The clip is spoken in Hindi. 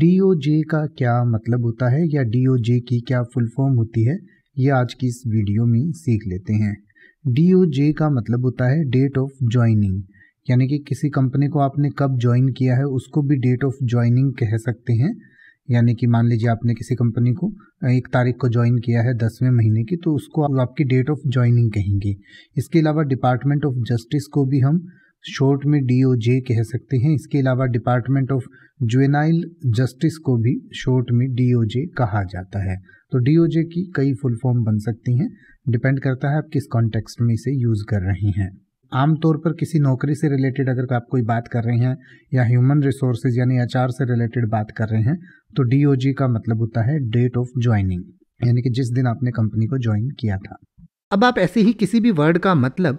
डी का क्या मतलब होता है या डी की क्या फुल फॉर्म होती है ये आज की इस वीडियो में सीख लेते हैं डी का मतलब होता है डेट ऑफ ज्वाइनिंग यानी कि किसी कंपनी को आपने कब ज्वाइन किया है उसको भी डेट ऑफ ज्वाइनिंग कह सकते हैं यानी कि मान लीजिए आपने किसी कंपनी को एक तारीख को ज्वाइन किया है दसवें महीने की तो उसको आपकी डेट ऑफ ज्वाइनिंग कहेंगे इसके अलावा डिपार्टमेंट ऑफ जस्टिस को भी हम शॉर्ट में डीओजे कह सकते हैं इसके अलावा डिपार्टमेंट ऑफ जुएनाइल जस्टिस को भी शॉर्ट में डीओजे कहा जाता है तो डीओजे की कई फुल फॉर्म बन सकती हैं डिपेंड करता है आप किस कॉन्टेक्स्ट में इसे यूज़ कर रहे हैं आमतौर पर किसी नौकरी से रिलेटेड अगर आप कोई बात कर रहे हैं या ह्यूमन रिसोर्सेज यानी आचार से रिलेटेड बात कर रहे हैं तो डी का मतलब होता है डेट ऑफ ज्वाइनिंग यानी कि जिस दिन आपने कंपनी को ज्वाइन किया था अब आप ऐसे ही किसी भी वर्ड का मतलब